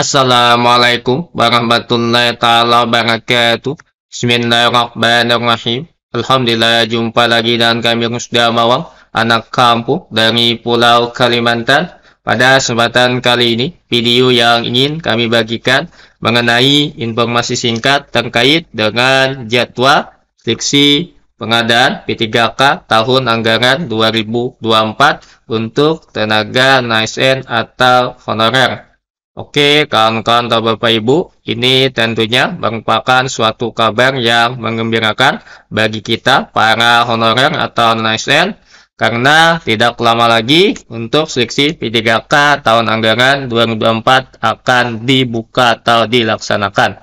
Assalamualaikum warahmatullahi taala wabarakatuh. Bismillahirrahmanirrahim. Alhamdulillah jumpa lagi dengan kami sudah Mawang, anak kampung dari Pulau Kalimantan. Pada kesempatan kali ini, video yang ingin kami bagikan mengenai informasi singkat terkait dengan jadwal fiksi pengadaan P3K tahun anggaran 2024 untuk tenaga ASN atau honorer. Oke, kawan-kawan atau Bapak Ibu, ini tentunya merupakan suatu kabar yang mengembirakan bagi kita para honorer atau non karena tidak lama lagi untuk seleksi P3K tahun anggaran 2024 akan dibuka atau dilaksanakan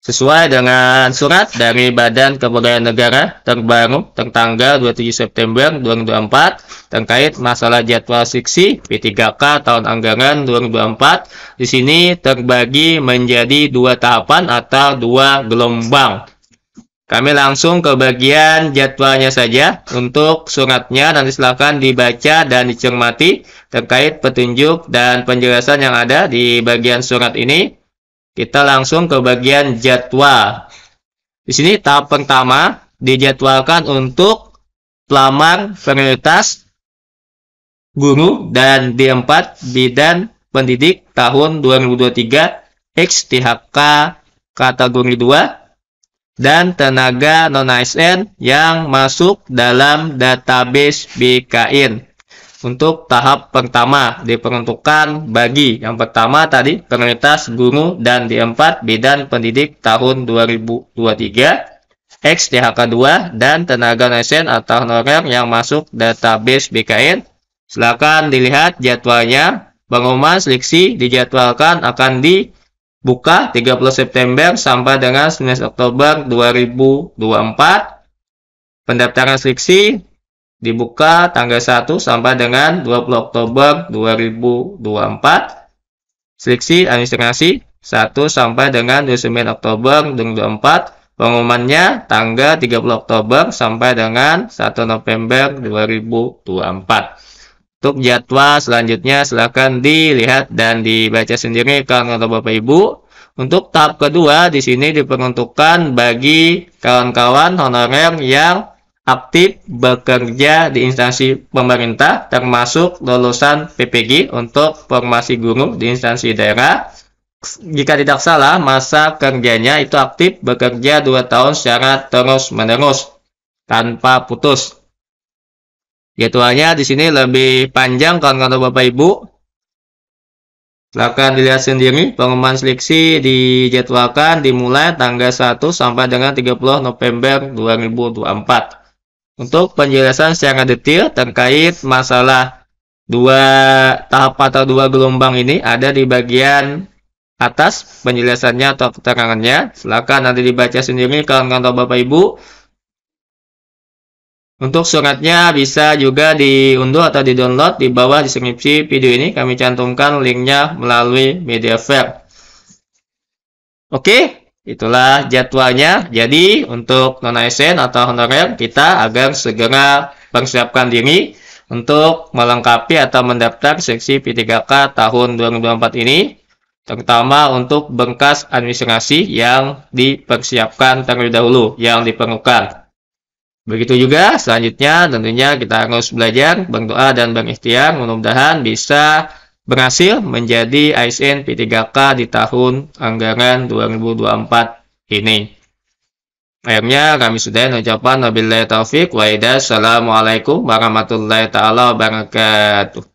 sesuai dengan surat dari Badan Kepegawaian Negara terbaru tertanggal 27 September 2024 terkait masalah jadwal siksi P3K tahun anggaran 2024. Di sini terbagi menjadi dua tahapan atau dua gelombang. Kami langsung ke bagian jadwalnya saja. Untuk suratnya nanti silakan dibaca dan dicermati terkait petunjuk dan penjelasan yang ada di bagian surat ini. Kita langsung ke bagian jadwal. Di sini tahap pertama dijadwalkan untuk pelamar prioritas guru dan D4 bidan pendidik tahun 2023 X THK kategori 2 dan tenaga non ASN yang masuk dalam database BKN untuk tahap pertama diperuntukkan bagi yang pertama tadi prioritas guru dan di empat bidan pendidik tahun 2023 X THK 2 dan tenaga nasional atau honorer yang masuk database BKN. Silakan dilihat jadwalnya. Pengumuman seleksi dijadwalkan akan dibuka 30 September sampai dengan 19 Oktober 2024. Pendaftaran seleksi dibuka tanggal 1 sampai dengan 20 Oktober 2024. Seleksi administrasi 1 sampai dengan 29 Oktober 2024. Pengumumannya tanggal 30 Oktober sampai dengan 1 November 2024. Untuk jadwal selanjutnya silahkan dilihat dan dibaca sendiri kalau atau Bapak Ibu. Untuk tahap kedua di sini diperuntukkan bagi kawan-kawan honorer yang aktif bekerja di instansi pemerintah termasuk lulusan PPG untuk formasi guru di instansi daerah. Jika tidak salah, masa kerjanya itu aktif bekerja 2 tahun secara terus-menerus tanpa putus. Jadwalnya di sini lebih panjang kawan-kawan Bapak Ibu. Silakan dilihat sendiri, pengumuman seleksi dijadwalkan dimulai tanggal 1 sampai dengan 30 November 2024 untuk penjelasan secara detail terkait masalah dua tahap atau dua gelombang ini ada di bagian atas penjelasannya atau keterangannya. Silakan nanti dibaca sendiri kalau nggak tahu Bapak Ibu. Untuk suratnya bisa juga diunduh atau di-download di bawah deskripsi video ini. Kami cantumkan linknya melalui media fair. Oke, Itulah jadwalnya. Jadi untuk non ASN atau honorer kita agar segera persiapkan diri untuk melengkapi atau mendaftar seksi P3K tahun 2024 ini, terutama untuk bengkas administrasi yang dipersiapkan terlebih dahulu, yang diperlukan. Begitu juga selanjutnya tentunya kita harus belajar berdoa dan berikhtiar mudah-mudahan bisa berhasil menjadi ASN P3K di tahun anggaran 2024 ini. Akhirnya kami sudah mengucapkan wabillahi taufik wa Assalamualaikum warahmatullahi taala wabarakatuh.